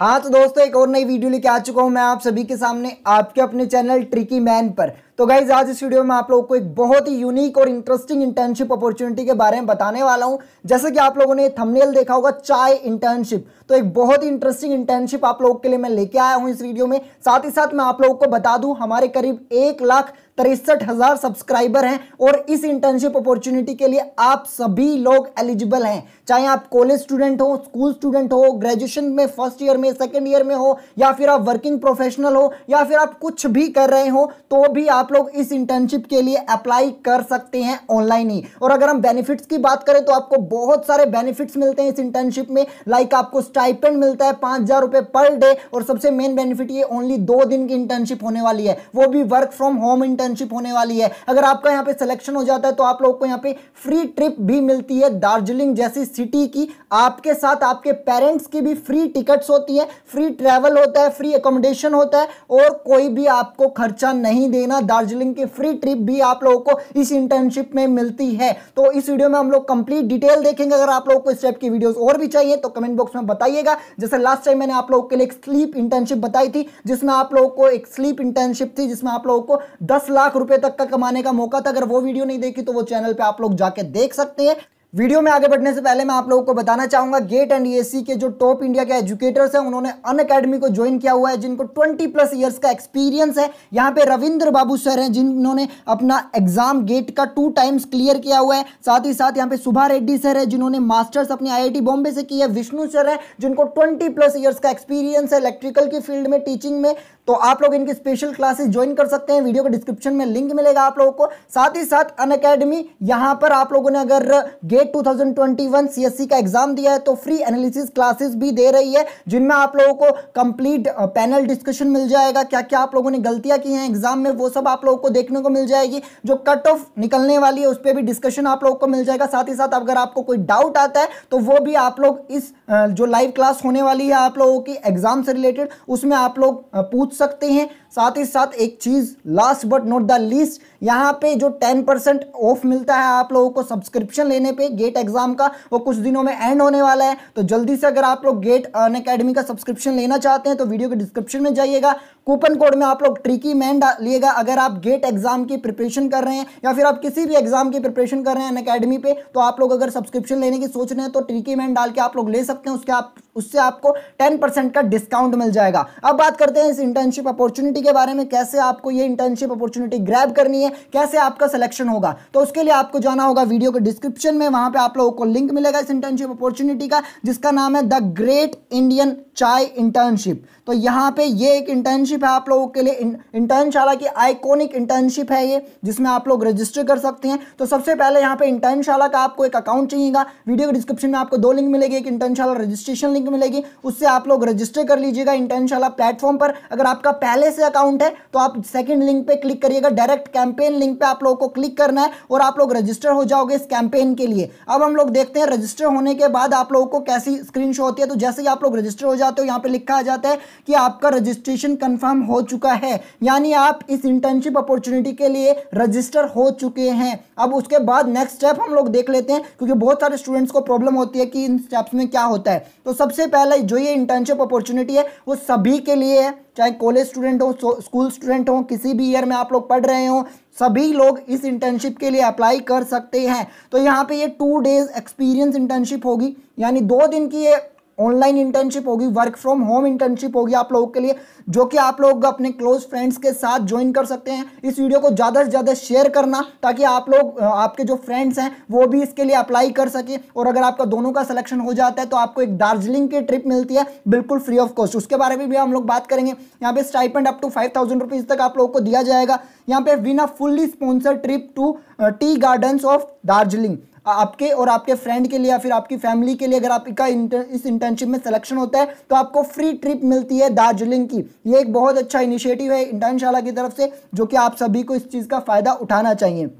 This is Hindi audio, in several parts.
हाँ तो दोस्तों एक और नई वीडियो लेके आ चुका हूँ मैं आप सभी के सामने आपके अपने चैनल ट्रिकी मैन पर तो गाइज आज इस वीडियो में आप लोग को एक बहुत ही यूनिक और इंटरेस्टिंग इंटर्नशिप अपॉर्चुनिटी के बारे में बताने वाला हूं जैसे कि आप लोगों ने थंबनेल देखा होगा चाय इंटर्नशिप तो एक बहुत ही इंटरेस्टिंग इंटर्नशिप आप लोगों के लिए मैं लेके आया हूँ इस वीडियो में साथ ही साथ मैं आप लोगों को बता दू हमारे करीब एक लाख तिरसठ हज़ार सब्सक्राइबर हैं और इस इंटर्नशिप अपॉर्चुनिटी के लिए आप सभी लोग एलिजिबल हैं चाहे आप कॉलेज स्टूडेंट हो स्कूल स्टूडेंट हो ग्रेजुएशन में फर्स्ट ईयर में सेकेंड ईयर में हो या फिर आप वर्किंग प्रोफेशनल हो या फिर आप कुछ भी कर रहे हो तो भी आप आप लोग इस इंटर्नशिप के लिए अप्लाई कर सकते हैं ऑनलाइन ही और अगर हम बेनिफिट्स की बात करें तो आपको बहुत सारे बेनिफिट्स मिलते हैं इस इंटर्नशिप में लाइक आपको स्टाइपेंड मिलता है पांच हज़ार रुपए पर डे और सबसे मेन बेनिफिट ये ओनली दो दिन की इंटर्नशिप होने वाली है वो भी वर्क फ्रॉम होम इंटर्नशिप होने वाली है अगर आपका यहाँ पे सिलेक्शन हो जाता है तो आप लोग को यहाँ पे फ्री ट्रिप भी मिलती है दार्जिलिंग जैसी सिटी की आपके साथ आपके पेरेंट्स की भी फ्री टिकट्स होती है फ्री ट्रेवल होता है फ्री एकोमोडेशन होता है और कोई भी आपको खर्चा नहीं देना दार्जिलिंग की फ्री ट्रिप भी आप लोगों को इस इंटर्नशिप में मिलती है तो इस वीडियो में हम लोग कंप्लीट डिटेल देखेंगे अगर आप लोगों को इस टाइप की वीडियोस और भी चाहिए तो कमेंट बॉक्स में बताइएगा जैसे लास्ट टाइम मैंने आप लोगों के लिए एक स्लीप इंटर्नशिप बताई थी जिसमें आप लोगों को एक स्लीप इंटर्नशिप थी जिसमें आप लोगों को दस लाख रुपए तक का कमाने का मौका था अगर वो वीडियो नहीं देखी तो वो चैनल पर आप लोग जाके देख सकते हैं वीडियो में आगे बढ़ने से पहले मैं आप लोगों को बताना चाहूंगा गेट एंड ईएससी के जो टॉप इंडिया के एजुकेटर्स हैं उन्होंने अन अकेडमी को ज्वाइन किया हुआ है जिनको 20 प्लस इयर्स का एक्सपीरियंस है यहाँ पे रविंद्र बाबू सर हैं जिन्होंने अपना एग्जाम गेट का टू टाइम्स क्लियर किया हुआ है साथ ही साथ यहाँ पे सुभा रेड्डी सर है जिन्होंने मास्टर्स अपनी आई बॉम्बे से की है विष्णु सर है जिनको ट्वेंटी प्लस ईयर्स का एक्सपीरियंस है इलेक्ट्रिकल की फील्ड में टीचिंग में तो आप लोग इनकी स्पेशल क्लासेस ज्वाइन कर सकते हैं वीडियो के डिस्क्रिप्शन में लिंक मिलेगा आप लोगों को साथ ही साथ अन अकेडमी यहाँ पर आप लोगों ने अगर गेट गेट 2021 सीएससी का एग्जाम दिया है तो फ्री एनालिसिस क्लासेस भी दे रही है जिनमें आप लोगों को कंप्लीट पैनल डिस्कशन मिल जाएगा क्या क्या आप लोगों ने गलतियां की हैं एग्जाम में वो सब आप लोगों को देखने को मिल जाएगी जो कट ऑफ निकलने वाली है उस पर भी डिस्कशन आप लोगों को मिल जाएगा साथ ही साथ अगर आपको कोई डाउट आता है तो वो भी आप लोग इस जो लाइव क्लास होने वाली है आप लोगों की एग्जाम से रिलेटेड उसमें आप लोग पूछ सकते हैं साथ ही साथ एक चीज़ last but not the least यहाँ पे जो टेन परसेंट ऑफ मिलता है आप लोगों को सब्सक्रिप्शन लेने पे गेट एग्जाम का वो कुछ दिनों में एंड होने वाला है तो जल्दी से अगर आप लोग गेट अन अकेडमी का सब्सक्रिप्शन लेना चाहते हैं तो वीडियो के डिस्क्रिप्शन में जाइएगा कूपन कोड में आप लोग ट्रिकी मैन डालिएगा अगर आप गेट एग्जाम की प्रिपरेशन कर रहे हैं या फिर आप किसी भी एग्जाम की प्रिपरेशन कर रहे हैं अकेडमी पे तो आप लोग अगर सब्सक्रिप्शन लेने की सोच रहे हैं तो ट्रिकी मैन डाल के आप लोग ले सकते हैं उसके आप उससे आपको टेन परसेंट का डिस्काउंट मिल जाएगा अब बात करते हैं इस इंटर्नशिप अपॉर्चुनिटी के बारे में कैसे आपको ये इंटर्नशिप अपॉर्चुनिटी ग्रैब करनी है कैसे आपका सिलेक्शन होगा तो उसके लिए आपको जाना होगा वीडियो के डिस्क्रिप्शन में वहां पर आप लोगों को लिंक मिलेगा इस इंटर्नशिप अपॉर्चुनिटी का जिसका नाम है the great Indian chai internship तो यहां पे ये एक इंटर्नशिप इंटर्नशिप है आप लोगों के लिए इंटर्नशाला की आइकॉनिक इंटर्नशिप है ये जिसमें आप लोग रजिस्टर कर सकते हैं तो सबसे पहले यहाँ पे इंटर्नशाला का आपको एक अकाउंट चाहिएगा वीडियो के डिस्क्रिप्शन में आपको दो लिंक मिलेगी एक इंटर्नशाला रजिस्ट्रेशन लिंक मिलेगी उससे आप लोग रजिस्टर कर लीजिएगा इंटर्नशाला प्लेटफॉर्म पर अगर आपका पहले से अकाउंट है तो आप सेकेंड लिंक पर क्लिक करिएगा डायरेक्ट कैंपेन लिंक पर आप लोगों को क्लिक करना है और आप लोग रजिस्टर हो जाओगे इस कैंपेन के लिए अब हम लोग देखते हैं रजिस्टर होने के बाद आप लोगों को कैसी स्क्रीन होती है तो जैसे ही आप लोग रजिस्टर हो जाते हो यहाँ पे लिखा आ जाता है कि आपका रजिस्ट्रेशन कन्फर्म कंफर्म हो चुका है यानी आप इस इंटर्नशिप अपॉर्चुनिटी के लिए रजिस्टर हो चुके हैं अब उसके बाद नेक्स्ट स्टेप हम लोग देख लेते हैं क्योंकि बहुत सारे स्टूडेंट्स को प्रॉब्लम होती है कि इन स्टेप्स में क्या होता है तो सबसे पहले जो ये इंटर्नशिप अपॉर्चुनिटी है वो सभी के लिए है चाहे कॉलेज स्टूडेंट हो स्कूल स्टूडेंट हो किसी भी ईयर में आप लोग पढ़ रहे हो सभी लोग इस इंटर्नशिप के लिए अप्लाई कर सकते हैं तो यहाँ पे ये टू डेज एक्सपीरियंस इंटर्नशिप होगी यानी दो दिन की ये ऑनलाइन इंटर्नशिप होगी वर्क फ्रॉम होम इंटर्नशिप होगी आप लोगों के लिए जो कि आप लोग अपने क्लोज फ्रेंड्स के साथ ज्वाइन कर सकते हैं इस वीडियो को ज़्यादा से ज़्यादा शेयर करना ताकि आप लोग आपके जो फ्रेंड्स हैं वो भी इसके लिए अप्लाई कर सके और अगर आपका दोनों का सिलेक्शन हो जाता है तो आपको एक दार्जिलिंग की ट्रिप मिलती है बिल्कुल फ्री ऑफ कॉस्ट उसके बारे में भी हम लोग बात करेंगे यहाँ पे stipend up to five thousand rupees तक आप लोगों को दिया जाएगा यहाँ पे win a fully sponsor trip to tea gardens of Darjeeling आपके और आपके फ्रेंड के लिए या फिर आपकी फैमिली के लिए अगर आपका इस इंटर्नशिप में सिलेक्शन होता है तो आपको फ्री ट्रिप मिलती है दार्जिलिंग की ये एक बहुत अच्छा इनिशिएटिव है इंटर्नशाला की तरफ से जो कि आप सभी को इस चीज़ का फ़ायदा उठाना चाहिए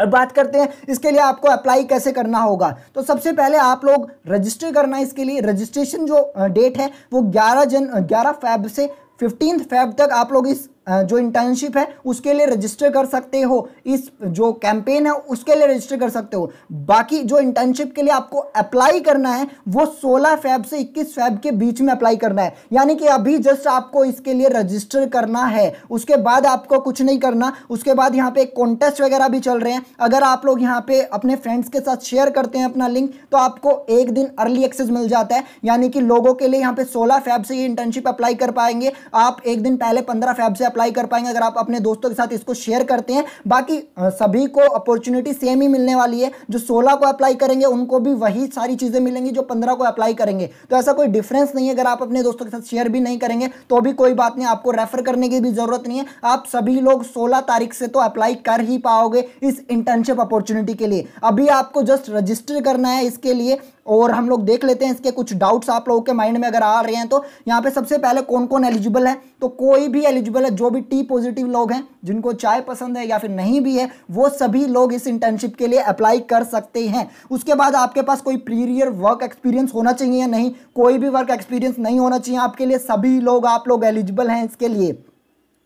अब बात करते हैं इसके लिए आपको अप्लाई कैसे करना होगा तो सबसे पहले आप लोग रजिस्टर करना है इसके लिए रजिस्ट्रेशन जो डेट है वो 11 जन 11 फैब से फिफ्टीन फैब तक आप लोग इस जो इंटर्नशिप है उसके लिए रजिस्टर कर सकते हो इस जो कैंपेन है उसके लिए रजिस्टर कर सकते हो बाकी जो इंटर्नशिप के लिए आपको अप्लाई करना है वो 16 फैब से 21 फैब के बीच में अप्लाई करना है यानी कि अभी जस्ट आपको इसके लिए रजिस्टर करना है उसके बाद आपको कुछ नहीं करना उसके बाद यहाँ पे कॉन्टेस्ट वगैरह भी चल रहे हैं अगर आप लोग यहाँ पे अपने फ्रेंड्स के साथ शेयर करते हैं अपना लिंक तो आपको एक दिन अर्ली एक्सेस मिल जाता है यानी कि लोगों के लिए यहाँ पे सोलह फैब से ये इंटर्नशिप अप्लाई कर पाएंगे आप एक दिन पहले पंद्रह फैब से अप्लाई कर पाएंगे अगर आप अपने दोस्तों के साथ इसको शेयर करते हैं बाकी सभी को अपॉर्चुनिटी सेम ही मिलने वाली है जो सोलह को अप्लाई करेंगे उनको भी वही सारी चीज़ें मिलेंगी जो पंद्रह को अप्लाई करेंगे तो ऐसा कोई डिफरेंस नहीं है अगर आप अपने दोस्तों के साथ शेयर भी नहीं करेंगे तो भी कोई बात नहीं आपको रेफर करने की भी ज़रूरत नहीं है आप सभी लोग सोलह तारीख से तो अप्लाई कर ही पाओगे इस इंटर्नशिप अपॉर्चुनिटी के लिए अभी आपको जस्ट रजिस्टर करना है इसके लिए और हम लोग देख लेते हैं इसके कुछ डाउट्स आप लोगों के माइंड में अगर आ रहे हैं तो यहाँ पे सबसे पहले कौन कौन एलिजिबल है तो कोई भी एलिजिबल है जो भी टी पॉजिटिव लोग हैं जिनको चाय पसंद है या फिर नहीं भी है वो सभी लोग इस इंटर्नशिप के लिए अप्लाई कर सकते हैं उसके बाद आपके पास कोई प्रीरियर वर्क एक्सपीरियंस होना चाहिए या नहीं कोई भी वर्क एक्सपीरियंस नहीं होना चाहिए आपके लिए सभी लोग आप लोग एलिजिबल हैं इसके लिए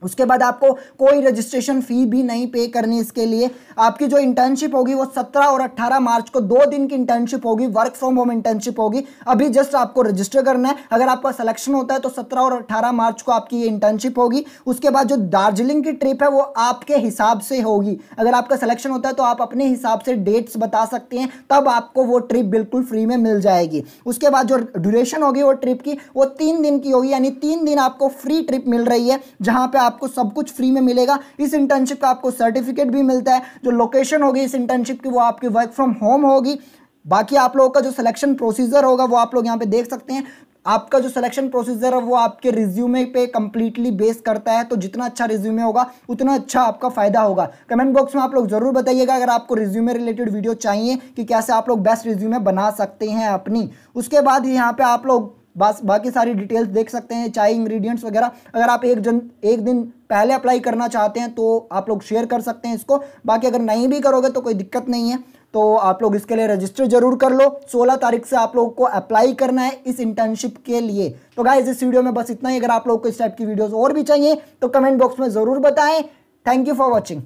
उसके बाद आपको कोई रजिस्ट्रेशन फ़ी भी नहीं पे करनी इसके लिए आपकी जो इंटर्नशिप होगी वो 17 और 18 मार्च को दो दिन की इंटर्नशिप होगी वर्क फ्रॉम होम इंटर्नशिप होगी अभी जस्ट आपको रजिस्टर करना है अगर आपका सिलेक्शन होता है तो 17 और 18 मार्च को आपकी ये इंटर्नशिप होगी उसके बाद जो दार्जिलिंग की ट्रिप है वो आपके हिसाब से होगी अगर आपका सलेक्शन होता है तो आप अपने हिसाब से डेट्स बता सकते हैं तब आपको वो ट्रिप बिल्कुल फ्री में मिल जाएगी उसके बाद जो ड्यूरेशन होगी वो ट्रिप की वो तीन दिन की होगी यानी तीन दिन आपको फ्री ट्रिप मिल रही है जहाँ पर आप आपको सब कुछ फ्री में मिलेगा इस इंटर्नशिप का आपको सर्टिफिकेट भी मिलता है जो लोकेशन होगी इस इंटर्नशिप की वो आपकी वर्क फ्रॉम होम होगी बाकी आप लोगों का जो सिलेक्शन प्रोसीजर होगा वो आप लोग यहाँ पे देख सकते हैं आपका जो सिलेक्शन प्रोसीजर है वो आपके रिज्यूमे पे कंप्लीटली बेस करता है तो जितना अच्छा रिज्यूमे होगा उतना अच्छा आपका फायदा होगा कमेंट बॉक्स में आप लोग जरूर बताइएगा अगर आपको रिज्यूमे रिलेटेड वीडियो चाहिए कि कैसे आप लोग बेस्ट रिज्यूमे बना सकते हैं अपनी उसके बाद यहाँ पे आप लोग बस बाकी सारी डिटेल्स देख सकते हैं चाय इंग्रेडिएंट्स वगैरह अगर आप एक जन एक दिन पहले अप्लाई करना चाहते हैं तो आप लोग शेयर कर सकते हैं इसको बाकी अगर नहीं भी करोगे तो कोई दिक्कत नहीं है तो आप लोग इसके लिए रजिस्टर जरूर कर लो 16 तारीख से आप लोगों को अप्लाई करना है इस इंटर्नशिप के लिए तो गाइज इस वीडियो में बस इतना ही अगर आप लोग को इस टाइप की वीडियोज और भी चाहिए तो कमेंट बॉक्स में ज़रूर बताएं थैंक यू फॉर वॉचिंग